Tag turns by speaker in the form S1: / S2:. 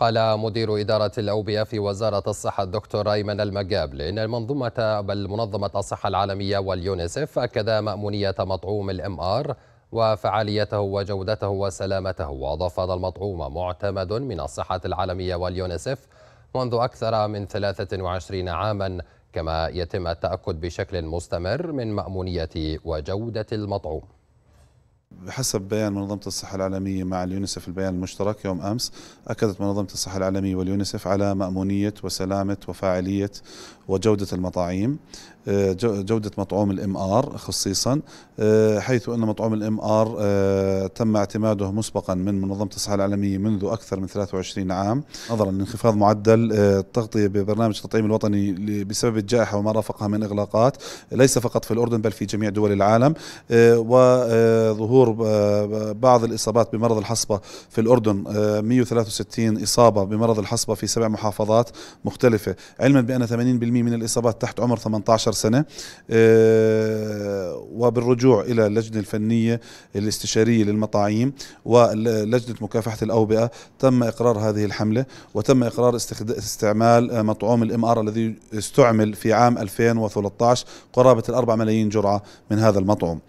S1: قال مدير إدارة الأوبئة في وزارة الصحة الدكتور أيمن المقابل إن المنظومة بل منظمة الصحة العالمية واليونيسف أكد مأمونية مطعوم الام ار وفعاليته وجودته وسلامته وأضاف هذا المطعوم معتمد من الصحة العالمية واليونيسف منذ أكثر من 23 عاما كما يتم التأكد بشكل مستمر من مأمونية وجودة المطعوم
S2: بحسب بيان منظمة الصحة العالمية مع اليونيسف البيان المشترك يوم أمس أكدت منظمة الصحة العالمية واليونيسف على مأمونية وسلامة وفاعلية وجودة المطاعيم آه، جودة مطعوم الام ار خصيصا آه، حيث ان مطعوم الام ار آه، تم اعتماده مسبقا من منظمة الصحة العالمية منذ اكثر من 23 عام نظرا لانخفاض معدل التغطية ببرنامج التطعيم الوطني بسبب الجائحة وما رافقها من اغلاقات ليس فقط في الاردن بل في جميع دول العالم وظهور بعض الاصابات بمرض الحصبة في الاردن 163 اصابة بمرض الحصبة في سبع محافظات مختلفة علما بان 80% من الإصابات تحت عمر 18 سنة آه، وبالرجوع إلى اللجنة الفنية الاستشارية للمطاعيم ولجنة مكافحة الأوبئة تم إقرار هذه الحملة وتم إقرار استعمال آه، مطعوم الام ار الذي استعمل في عام 2013 قرابة الأربع ملايين جرعة من هذا المطعوم